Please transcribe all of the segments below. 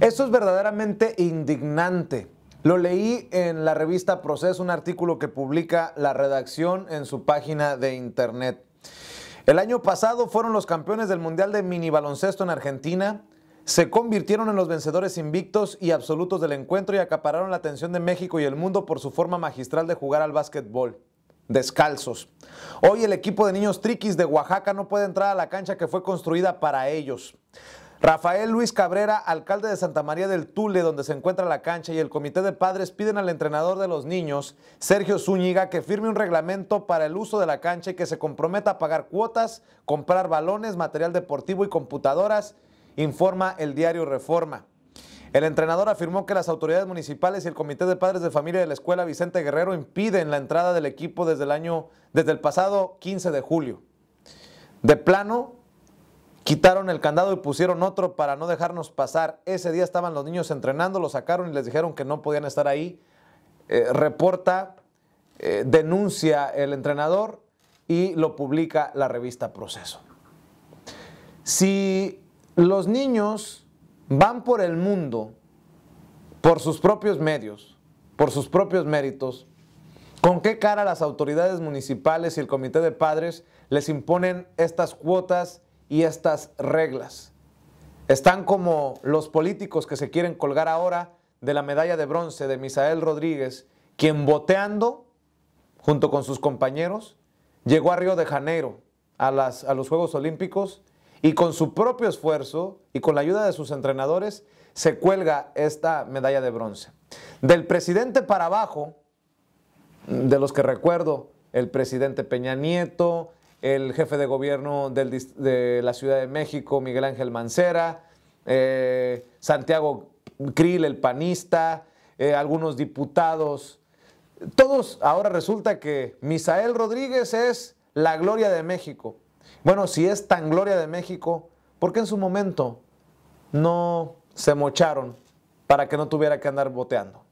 Esto es verdaderamente indignante. Lo leí en la revista Proceso, un artículo que publica la redacción en su página de internet. El año pasado fueron los campeones del Mundial de Mini Baloncesto en Argentina, se convirtieron en los vencedores invictos y absolutos del encuentro y acapararon la atención de México y el mundo por su forma magistral de jugar al básquetbol. Descalzos. Hoy el equipo de niños triquis de Oaxaca no puede entrar a la cancha que fue construida para ellos. Rafael Luis Cabrera, alcalde de Santa María del Tule, donde se encuentra la cancha, y el comité de padres piden al entrenador de los niños, Sergio Zúñiga, que firme un reglamento para el uso de la cancha y que se comprometa a pagar cuotas, comprar balones, material deportivo y computadoras, informa el diario Reforma. El entrenador afirmó que las autoridades municipales y el Comité de Padres de Familia de la Escuela Vicente Guerrero impiden la entrada del equipo desde el año desde el pasado 15 de julio. De plano, Quitaron el candado y pusieron otro para no dejarnos pasar. Ese día estaban los niños entrenando, lo sacaron y les dijeron que no podían estar ahí. Eh, reporta, eh, denuncia el entrenador y lo publica la revista Proceso. Si los niños van por el mundo por sus propios medios, por sus propios méritos, ¿con qué cara las autoridades municipales y el comité de padres les imponen estas cuotas? y estas reglas. Están como los políticos que se quieren colgar ahora de la medalla de bronce de Misael Rodríguez, quien boteando junto con sus compañeros llegó a Río de Janeiro, a, a los Juegos Olímpicos, y con su propio esfuerzo y con la ayuda de sus entrenadores se cuelga esta medalla de bronce. Del presidente para abajo, de los que recuerdo, el presidente Peña Nieto, el jefe de gobierno de la Ciudad de México, Miguel Ángel Mancera, eh, Santiago Krill, el panista, eh, algunos diputados. Todos, ahora resulta que Misael Rodríguez es la gloria de México. Bueno, si es tan gloria de México, ¿por qué en su momento no se mocharon para que no tuviera que andar boteando?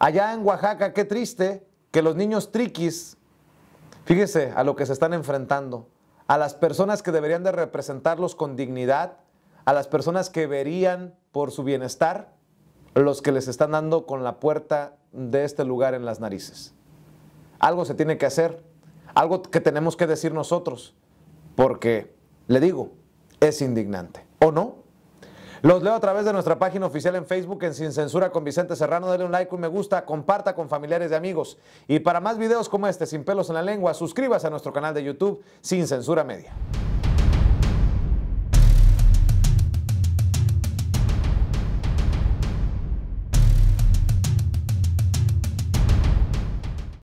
Allá en Oaxaca, qué triste que los niños triquis Fíjese a lo que se están enfrentando, a las personas que deberían de representarlos con dignidad, a las personas que verían por su bienestar, los que les están dando con la puerta de este lugar en las narices. Algo se tiene que hacer, algo que tenemos que decir nosotros, porque, le digo, es indignante, ¿o no? Los leo a través de nuestra página oficial en Facebook en Sin Censura con Vicente Serrano. Dale un like, un me gusta, comparta con familiares y amigos. Y para más videos como este, sin pelos en la lengua, suscríbase a nuestro canal de YouTube Sin Censura Media.